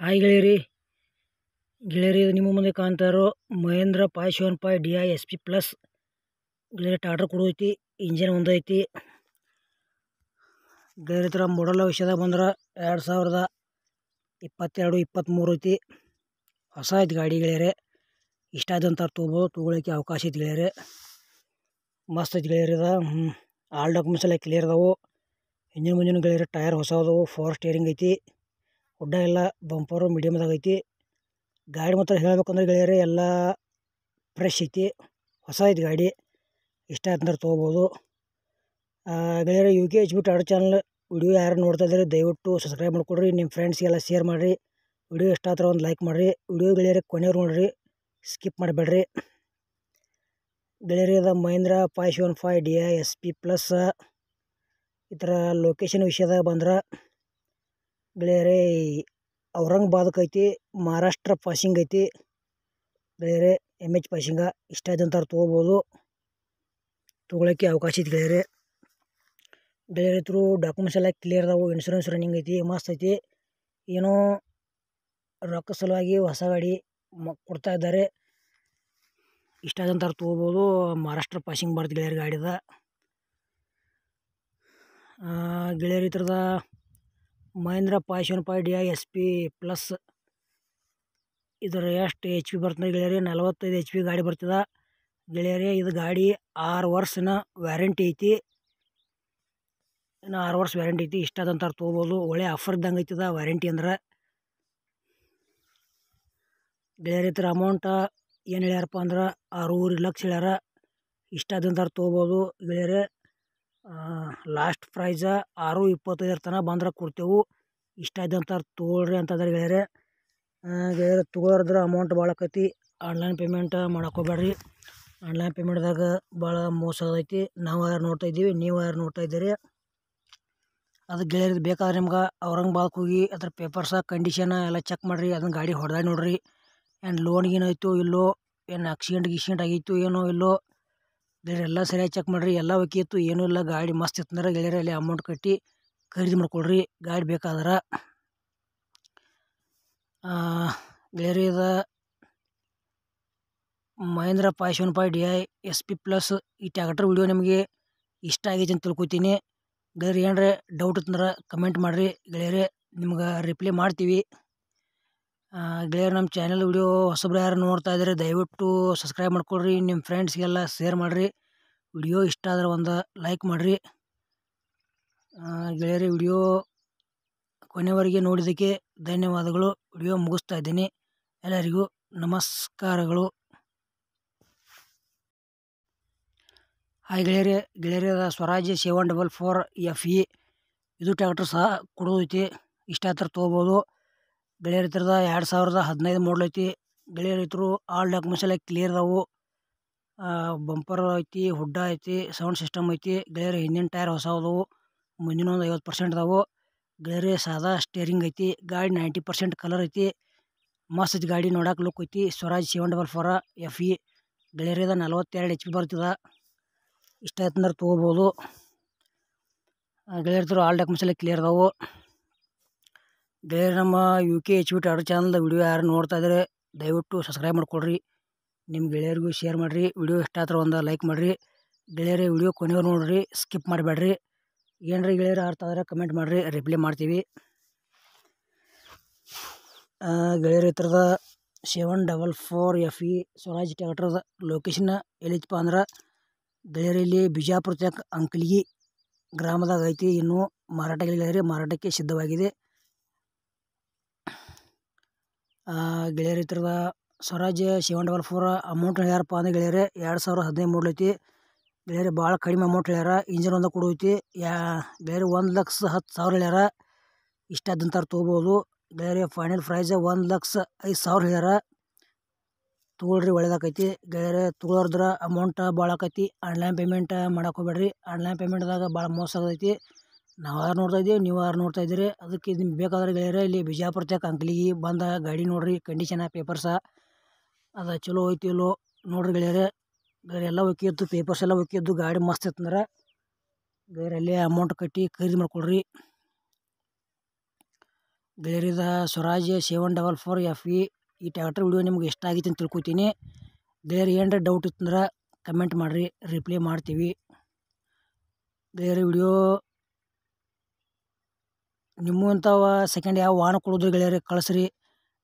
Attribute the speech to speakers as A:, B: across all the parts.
A: hi ಗೆಳೆಯರಿ ಗೆಳೆಯರಿ ನಿಮ್ಮ ಮುಂದೆ ಕಾಣ್ತಾರೋ Mahindra five seven five D I S P plus ಗೆಳೆಯರಿ ಟಾಟರ್ ಕೊಡೋತಿ ಇಂಜಿನ್ ಒಂದೈತಿ ಗೆಳೆಯರಿ ಥರ ಮಾಡಲ್ ವಿಷಯದಾಗ ಬಂದ್ರೆ ಎರಡು ಸಾವಿರದ ಇಪ್ಪತ್ತೆರಡು ಇಪ್ಪತ್ತ್ಮೂರು ಐತಿ ಹೊಸ ಐತಿ ಗಾಡಿ ಗೆಳೆಯರೆ ಇಷ್ಟ ಆದಂಥ ತೊಗೊಬೋದು ತೊಗೊಳಕ್ಕೆ ಅವಕಾಶ ಐತಿ ಗೆಳೆಯರೆ ಮಸ್ತ್ ಐತಿ ಗೆಳೆಯರ್ ಇದು ಹ್ಞೂ ಆಲ್ ಡಾಕ್ಯುಮೆಂಟ್ಸ್ ಎಲ್ಲ ಕ್ಲಿಯರ್ ಅದಾವು ಇಂಜಿನ್ ಮುಂಜಿನ ಗೆಳೆಯರ ಟೈರ್ ಹೊಸ ಅದಾವು ಫೋರ್ ಸ್ಟೇರಿಂಗ್ ಐತಿ ಉಡ್ಡ ಎಲ್ಲ ಬಂಪರು ಮೀಡಿಯಮ್ದಾಗ ಐತಿ ಗಾಡಿ ಮಾತ್ರ ಹೇಳ್ಬೇಕಂದ್ರೆ ಗೆಳೆಯರ ಎಲ್ಲ ಫ್ರೆಶ್ ಐತಿ ಹೊಸ ಐತಿ ಗಾಡಿ ಇಷ್ಟ ಆಯ್ತಂದ್ರೆ ತೊಗೋಬೋದು ಗೆಳೆಯರು ಯು ಕೆ ಎಚ್ ಬಿ ಟಾರ್ ಚಾನಲ್ ವಿಡಿಯೋ ಯಾರು ನೋಡ್ತಾ ಇದ್ದಾರೆ ದಯವಿಟ್ಟು ಸಬ್ಸ್ಕ್ರೈಬ್ ಮಾಡಿಕೊಡ್ರಿ ನಿಮ್ಮ ಫ್ರೆಂಡ್ಸ್ಗೆಲ್ಲ ಶೇರ್ ಮಾಡಿರಿ ವಿಡಿಯೋ ಇಷ್ಟ ಆದ್ರೆ ಒಂದು ಲೈಕ್ ಮಾಡಿರಿ ವಿಡಿಯೋ ಗೆಳೆಯರಿಗೆ ಕೊನೆಯವ್ರು ನೋಡಿರಿ ಸ್ಕಿಪ್ ಮಾಡಬೇಡ್ರಿ ಗೆಳೆಯರಾದ Mahindra five seven five D I S P plus ಈ ಥರ ಲೊಕೇಶನ್ ವಿಷಯದಾಗ ಬಂದ್ರೆ ಗೆಳೆಯರೇ ಔರಂಗಾಬಾದಕ್ಕೆ ಐತಿ ಮಹಾರಾಷ್ಟ್ರ ಪಾಸಿಂಗ್ ಐತಿ ಗೆಳೆಯರೆ ಎಮ್ ಎಚ್ ಪಾಸಿಂಗ ಇಷ್ಟ ಆದಂಥವ್ರು ತೊಗೋಬೋದು ತೊಗೊಳಕ್ಕೆ ಅವಕಾಶ ಐತಿ ಗೆಳೆಯರೆ ಗೆಳೆಯರ ಇದ್ರು ಡಾಕ್ಯುಮೆಂಟ್ಸ್ ಎಲ್ಲ ಕ್ಲಿಯರ್ ಅದಾವು ಇನ್ಶೂರೆನ್ಸ್ ರನ್ನಿಂಗ್ ಐತಿ ಮಸ್ತ್ ಐತಿ ಏನೋ ರೊಕ್ಕ ಸಲುವಾಗಿ ಹೊಸ ಗಾಡಿ ಕೊಡ್ತಾ ಇದ್ದಾರೆ ಇಷ್ಟ ಆದಂತಾರೆ ತೊಗೋಬೋದು ಮಹಾರಾಷ್ಟ್ರ ಪಾಸಿಂಗ್ ಬರ್ತದೆ ಗೆಳೆಯರಿ ಗಾಡಿದ ಗೆಳೆಯರ ಈ ಥರದ ಮಹೇಂದ್ರ ಪಾಶನ್ five D S P plus ಇದರ ಎಷ್ಟು ಎಚ್ ಪಿ ಬರ್ತದೆ ಗೆಳೆಯರಿ ನಲವತ್ತೈದು ಎಚ್ ಪಿ ಗಾಡಿ ಬರ್ತದೆ ಗೆಳೆಯರಿ ಇದು ಗಾಡಿ ಆರು ವರ್ಷನ ವ್ಯಾರಂಟಿ ಐತಿ ಇನ್ನು ಆರು ವರ್ಷ ವ್ಯಾರಂಟಿ ಐತಿ ಇಷ್ಟ ಆದಂತಾರೆ ತೊಗೋಬೋದು ಒಳ್ಳೆ ಆಫರ್ ಇದ್ದಂಗೆ ಐತದ ವ್ಯಾರಂಟಿ ಅಂದ್ರೆ ಗೆಳೆಯರ ಈ ಅಮೌಂಟ ಏನು ಹೇಳ್ಯಾರಪ್ಪ ಅಂದ್ರೆ ಆರೂವರೆ ಲಕ್ಷ ಹೇಳ್ಯಾರ ಇಷ್ಟಾದಂದವ್ರು ತೊಗೋಬೋದು ಗೆಳೆಯರೇ ಲಾಸ್ಟ್ ಪ್ರೈಸ ಆರು ಇಪ್ಪತ್ತೈದರ ತನಕ ಬಂದ್ರೆ ಕೊಡ್ತೇವೆ ಇಷ್ಟ ಇದ್ದಂಥವ್ರು ತೊಗೊಳ್ರಿ ಅಂತಂದ್ರೆ ಗೆಳೆಯರೇ ಗೆಳೆಯರು ತೊಗೊಳೋದ್ರ ಅಮೌಂಟ್ ಭಾಳ ಆಕತಿ ಆನ್ಲೈನ್ ಪೇಮೆಂಟ್ ಮಾಡಕ್ಕೆ ಆನ್ಲೈನ್ ಪೇಮೆಂಟ್ದಾಗ ಭಾಳ ಮೋಸ ಐತಿ ನಾವು ಯಾರು ನೋಡ್ತಾ ಇದ್ದೀವಿ ನೀವು ಯಾರು ನೋಡ್ತಾ ಇದ್ದೀರಿ ಅದು ಗೆಳೆಯರಿಗೆ ಬೇಕಾದ್ರೆ ನಿಮ್ಗೆ ಔರಂಗಾಬಾದ್ಗೆ ಹೋಗಿ ಅದ್ರ ಪೇಪರ್ಸ ಕಂಡೀಷನ ಎಲ್ಲ ಚೆಕ್ ಮಾಡಿರಿ ಅದನ್ನು ಗಾಡಿ ಹೊಡೆದಾಗ ನೋಡಿರಿ ಏನು ಲೋನ್ ಗೀನ್ ಇಲ್ಲೋ ಏನು ಆಕ್ಸಿಡೆಂಟ್ ಗೀಕ್ಸಿಡೆಂಟ್ ಆಗಿತ್ತು ಏನೋ ಇಲ್ಲೋ ಎಲ್ಲ ಸರಿಯಾಗಿ ಚೆಕ್ ಮಾಡಿರಿ ಎಲ್ಲ ಓಕೆ ಇತ್ತು ಏನೂ ಇಲ್ಲ ಗಾಡಿ ಮಸ್ತ್ ಇತ್ತು ಅಂದ್ರೆ ಅಲ್ಲಿ ಅಮೌಂಟ್ ಕಟ್ಟಿ ಖರೀದಿ ಮಾಡ್ಕೊಳ್ರಿ ಗಾಡಿ ಬೇಕಾದ್ರೆ ಗೆಳೆಯರಿ Mahindra five seven five D I S P plus ಈ ಟ್ಯಾಕ್ಟರ್ ವಿಡಿಯೋ ನಿಮಗೆ ಇಷ್ಟ ಆಗೈತೆ ಅಂತ ತಿಳ್ಕೊತೀನಿ ಗೆಳೆಯರಿ ಏನರೇ ಡೌಟ್ ಇತ್ತಂದ್ರೆ ಕಮೆಂಟ್ ಮಾಡಿರಿ ಗೆಳೆಯರೇ ನಿಮ್ಗೆ ರಿಪ್ಲೈ ಮಾಡ್ತೀವಿ ಗೆಳೆಯರು ನಮ್ಮ ಚಾನಲ್ ವಿಡಿಯೋ ಹೊಸಬ್ರು ಯಾರು ನೋಡ್ತಾ ಇದ್ದಾರೆ ದಯವಿಟ್ಟು ಸಬ್ಸ್ಕ್ರೈಬ್ ಮಾಡ್ಕೊಳ್ರಿ ನಿಮ್ಮ ಫ್ರೆಂಡ್ಸ್ಗೆಲ್ಲ ಶೇರ್ ಮಾಡಿರಿ ವಿಡಿಯೋ ಇಷ್ಟ ಆದರೆ ಒಂದು ಲೈಕ್ ಮಾಡಿರಿ ಗೆಳೆಯರಿ ವಿಡಿಯೋ ಕೊನೆವರೆಗೆ ನೋಡಿದ್ದಕ್ಕೆ ಧನ್ಯವಾದಗಳು ವಿಡಿಯೋ ಮುಗಿಸ್ತಾ ಇದ್ದೀನಿ ಎಲ್ಲರಿಗೂ ನಮಸ್ಕಾರಗಳು ಹಾಯ್ ಗೆಳೆಯರಿ ಗೆಳೆಯರಿದ Swaraj seven double four F E ಇದು ಟ್ಯಾಕ್ಟ್ರ್ ಸಹ ಕೊಡೋದೈತಿ ಇಷ್ಟ ಹತ್ರ ತೊಗೋಬೋದು ಗೆಳೆಯರ ಹತ್ರದ ಎರಡು ಸಾವಿರದ ಹದಿನೈದು ಮೋಡ್ಲ್ ಐತಿ ಗೆಳೆಯರ ಇತ್ತು ಆಲ್ ಡಾಕ್ಯುಮೆಂಟ್ಸ್ ಎಲ್ಲ ಕ್ಲಿಯರ್ ಅದಾವು ಬಂಪರ್ ಐತಿ ಹುಡ್ಡ ಐತಿ ಸೌಂಡ್ ಸಿಸ್ಟಮ್ ಐತಿ ಗೆಳೆಯರ ಹಿಂದಿನ ಟೈರ್ ಹೊಸ ಅದಾವು ಮುಂದಿನ ಒಂದು ಐವತ್ತು ಪರ್ಸೆಂಟ್ ಅದಾವು ಗೆಳೆಯರಿ ಸಾದಾ ಸ್ಟೇರಿಂಗ್ ಐತಿ ಗಾಡಿ ನೈಂಟಿ ಪರ್ಸೆಂಟ್ ಕಲರ್ ಐತಿ ಮಸ್ತ್ ಐತಿ ಗಾಡಿ ನೋಡಕ್ಕೆ ಲುಕ್ ಐತಿ Swaraj seven double four F E ಗೆಳೆಯರಿದ ನಲ್ವತ್ತೆರಡು ಎಚ್ ಪಿ ಬರ್ತದೆ ಇಷ್ಟ ಆಯ್ತಂದ್ರೆ ತೊಗೋಬೋದು ಗೆಳೆಯರ್ತರು ಆಲ್ ಡಾಕ್ಯುಮೆಂಟ್ಸ್ ಎಲ್ಲ ಕ್ಲಿಯರ್ ಅದಾವು ಗೆಳೆಯರು ನಮ್ಮ ಯು ಕೆ ಎಚ್ ಬಿ ಟಾಟಾ ಚಾನಲ್ದ ವಿಡಿಯೋ ಯಾರು ನೋಡ್ತಾ ಇದ್ದರೆ ದಯವಿಟ್ಟು ಸಬ್ಸ್ಕ್ರೈಬ್ ಮಾಡಿಕೊಳ್ರಿ ನಿಮ್ಮ ಗೆಳೆಯರಿಗೂ ಶೇರ್ ಮಾಡಿರಿ ವಿಡಿಯೋ ಇಷ್ಟ ಆದ್ರೆ ಒಂದು ಲೈಕ್ ಮಾಡಿರಿ ಗೆಳೆಯರಿ ವಿಡಿಯೋ ಕೊನೆಯವ್ರು ನೋಡಿರಿ ಸ್ಕಿಪ್ ಮಾಡಬೇಡ್ರಿ ಏನ್ರೀ ಗೆಳೆಯರು ಅರ್ಥ ಆದರೆ ಕಮೆಂಟ್ ಮಾಡಿರಿ ರಿಪ್ಲೈ ಮಾಡ್ತೀವಿ ಗೆಳೆಯರ ಹತ್ರದ seven double four F E Swaraj ಟ್ಯಾಕ್ಟ್ರದ ಲೊಕೇಶನ್ ಎಲ್ಲಿತ್ತಪ್ಪ ಅಂದ್ರೆ ಗೆಳೆಯರಲ್ಲಿ ಬಿಜಾಪುರ ತಕ್ಕ ಅಂಕಲಿಗಿ ಗ್ರಾಮದಾಗ ಐತಿ ಇನ್ನೂ ಮಾರಾಟಗಳಿಗೆ ಮಾರಾಟಕ್ಕೆ ಸಿದ್ಧವಾಗಿದೆ ಗೆಳೆಯರು ಹತ್ತಿರದ Swaraj seven double four amount ಹೇಳ್ಯಾರಪ್ಪ ಅಂದ್ರೆ ಗೆಳೆಯರಿ ಎರಡು ಸಾವಿರ ಹದಿನೈದು ಮೂರು ಐತಿ ಭಾಳ ಕಡಿಮೆ ಅಮೌಂಟ್ ಹೇಳ್ಯಾರ ಇಂಜಿನ್ ಒಂದು ಕೂಡ ಐತಿ ಯಾ ಗೆಳೆಯರು ಒಂದು ಲಕ್ಷ ಹತ್ತು ಸಾವಿರ ಹೇಳ್ಯಾರ ಇಷ್ಟ ಆದಂಥವ್ರು ತೊಗೋಬೋದು ಬೇರೆ ಫೈನಲ್ ಪ್ರೈಸ್ ಒಂದು ಲಕ್ಷ ಐದು ಸಾವಿರ ಹೇಳ್ಯಾರ ತೊಗೊಳ್ರಿ ಒಳ್ಳೇದಾಕೈತಿ ಗೆಳೆಯರೆ ತೊಗೊಳೋದ್ರ ಅಮೌಂಟ್ ಭಾಳ ಆಕೈತಿ ಆನ್ಲೈನ್ ಪೇಮೆಂಟ್ ಮಾಡಕ್ಕೆ ಹೋಗ್ಬೇಡ್ರಿ ಆನ್ಲೈನ್ ಪೇಮೆಂಟ್ದಾಗ ಭಾಳ ಮೋಸ ಆಗೈತಿ ನಾವು ಯಾರು ನೋಡ್ತಾ ಇದ್ದೀವಿ ನೀವು ಯಾರು ನೋಡ್ತಾ ಇದ್ದೀರಿ ಅದಕ್ಕೆ ಇದು ನಿಮ್ಗೆ ಬೇಕಾದ್ರೆ ಗೆಳೆಯರೇ ಇಲ್ಲಿ ಬಿಜಾಪುರ ತಕ್ಕ ಅಂಕಲಿಗೆ ಬಂದ ಗಾಡಿ ನೋಡ್ರಿ ಕಂಡೀಷನ ಪೇಪರ್ಸ ಅದು ಚಲೋ ಐತಿ ಇಲ್ಲೋ ನೋಡ್ರಿ ಗೆಳೆಯರೇ ಗಾಡಿ ಎಲ್ಲ ಒಕ್ಕಿದ್ದು ಪೇಪರ್ಸ್ ಎಲ್ಲ ಒಕ್ಕಿದ್ದು ಗಾಡಿ ಮಸ್ತ್ ಇತ್ತಂದ್ರೆ ಗೆಳೆಯರೆ ಅಲ್ಲೇ ಅಮೌಂಟ್ ಕಟ್ಟಿ ಖರೀದಿ ಮಾಡ್ಕೊಳ್ರಿ ಗೆಳೆಯರಿದ Swaraj seven double four F E ಈ ಟ್ಯಾಕ್ಟ್ರ್ ವಿಡಿಯೋ ನಿಮ್ಗೆ ಇಷ್ಟ ಆಗಿತ್ತು ಅಂತ ತಿಳ್ಕೊತೀನಿ ಬೇರೆ ಏನಾರ ಡೌಟ್ ಇತ್ತಂದ್ರೆ ಕಮೆಂಟ್ ಮಾಡಿರಿ ರಿಪ್ಲೈ ಮಾಡ್ತೀವಿ ಬೇರೆ ವಿಡಿಯೋ ನಿಮ್ಮಂಥವ ಸೆಕೆಂಡ್ ಯಾವ ವಾಹನ ಕೊಡುವುದಿಲ್ಲ ಗೆಳೆಯರಿ ಕಳಿಸ್ರಿ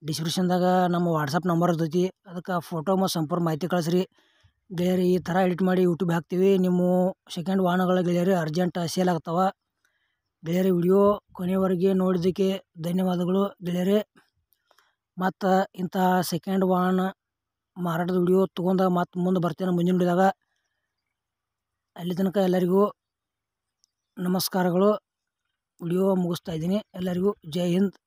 A: ಡಿಸ್ಕ್ರಿಪ್ಷನ್ದಾಗ ನಮ್ಮ ವಾಟ್ಸಪ್ ನಂಬರ್ ಇರ್ತೈತಿ ಅದಕ್ಕೆ ಫೋಟೋ ಮತ್ತು ಸಂಪೂರ್ಣ ಮಾಹಿತಿ ಕಳಿಸ್ರಿ ಗೆಳೆಯರಿ ಈ ಥರ ಎಡಿಟ್ ಮಾಡಿ ಯೂಟ್ಯೂಬ್ ಹಾಕ್ತೀವಿ ನಿಮ್ಮ ಸೆಕೆಂಡ್ ವಾಹನಗಳ ಗೆಳೆಯರಿ ಅರ್ಜೆಂಟ್ ಸೇಲ್ ಆಗ್ತವೆ ಗೆಳೆಯರಿ ವಿಡಿಯೋ ಕೊನೆಯವರೆಗೆ ನೋಡಿದ್ದಕ್ಕೆ ಧನ್ಯವಾದಗಳು ಗೆಳೆಯರಿ ಮತ್ತು ಇಂಥ ಸೆಕೆಂಡ್ ವಾಹನ ಮಾರಾಟದ ವಿಡಿಯೋ ತೊಗೊಂಡಾಗ ಮತ್ತು ಮುಂದೆ ಬರ್ತೇನೆ ಮುಂದಿನ ಅಲ್ಲಿ ತನಕ ಎಲ್ಲರಿಗೂ ನಮಸ್ಕಾರಗಳು ವಿಡಿಯೋ ಮುಗಿಸ್ತಾ ಇದ್ದೀನಿ ಎಲ್ಲರಿಗೂ ಜೈ ಹಿಂದ್